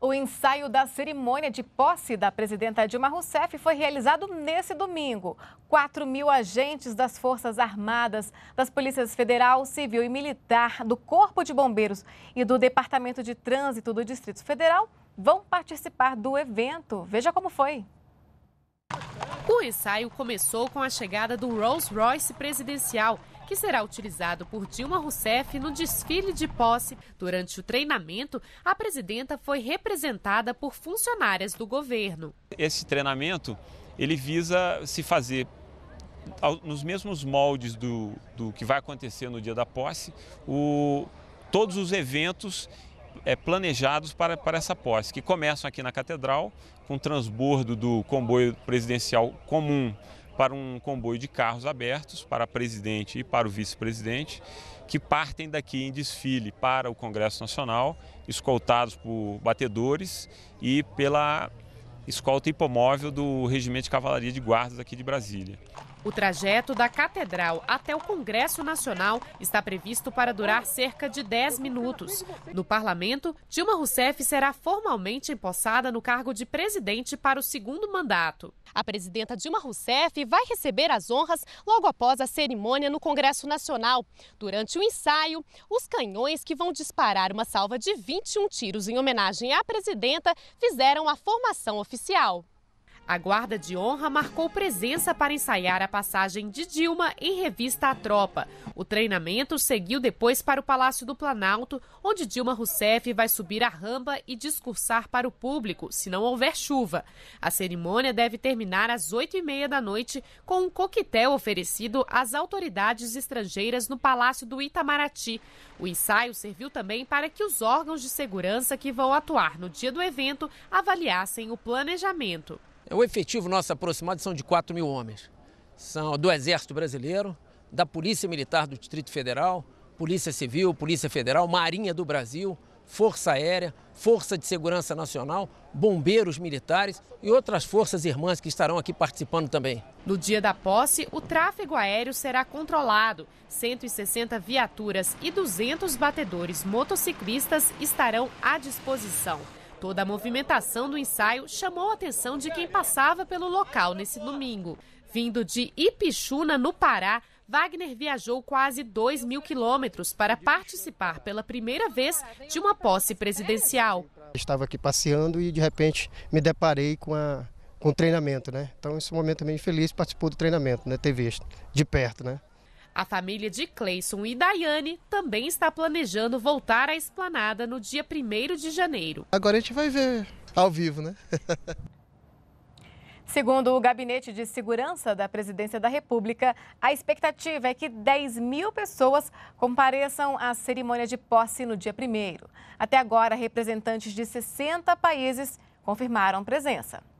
O ensaio da cerimônia de posse da presidenta Dilma Rousseff foi realizado nesse domingo. 4 mil agentes das Forças Armadas, das Polícias Federal, Civil e Militar, do Corpo de Bombeiros e do Departamento de Trânsito do Distrito Federal vão participar do evento. Veja como foi. O ensaio começou com a chegada do Rolls Royce presidencial, que será utilizado por Dilma Rousseff no desfile de posse. Durante o treinamento, a presidenta foi representada por funcionárias do governo. Esse treinamento ele visa se fazer nos mesmos moldes do, do que vai acontecer no dia da posse, o, todos os eventos é, planejados para, para essa posse, que começam aqui na Catedral, com transbordo do comboio presidencial comum para um comboio de carros abertos para a presidente e para o vice-presidente, que partem daqui em desfile para o Congresso Nacional, escoltados por batedores e pela escolta hipomóvel do Regimento de Cavalaria de Guardas aqui de Brasília. O trajeto da Catedral até o Congresso Nacional está previsto para durar cerca de 10 minutos. No parlamento, Dilma Rousseff será formalmente empossada no cargo de presidente para o segundo mandato. A presidenta Dilma Rousseff vai receber as honras logo após a cerimônia no Congresso Nacional. Durante o ensaio, os canhões que vão disparar uma salva de 21 tiros em homenagem à presidenta fizeram a formação oficial. A guarda de honra marcou presença para ensaiar a passagem de Dilma em revista A Tropa. O treinamento seguiu depois para o Palácio do Planalto, onde Dilma Rousseff vai subir a rampa e discursar para o público, se não houver chuva. A cerimônia deve terminar às 8h30 da noite com um coquetel oferecido às autoridades estrangeiras no Palácio do Itamaraty. O ensaio serviu também para que os órgãos de segurança que vão atuar no dia do evento avaliassem o planejamento. É o efetivo nosso aproximado são de 4 mil homens. São do Exército Brasileiro, da Polícia Militar do Distrito Federal, Polícia Civil, Polícia Federal, Marinha do Brasil, Força Aérea, Força de Segurança Nacional, bombeiros militares e outras forças irmãs que estarão aqui participando também. No dia da posse, o tráfego aéreo será controlado. 160 viaturas e 200 batedores motociclistas estarão à disposição. Toda a movimentação do ensaio chamou a atenção de quem passava pelo local nesse domingo. Vindo de Ipixuna, no Pará, Wagner viajou quase 2 mil quilômetros para participar pela primeira vez de uma posse presidencial. Estava aqui passeando e de repente me deparei com a com o treinamento, né? Então esse momento também é feliz participou do treinamento, né? Ter visto de perto, né? A família de Cleison e Daiane também está planejando voltar à esplanada no dia 1 de janeiro. Agora a gente vai ver ao vivo, né? Segundo o Gabinete de Segurança da Presidência da República, a expectativa é que 10 mil pessoas compareçam à cerimônia de posse no dia 1. Até agora, representantes de 60 países confirmaram presença.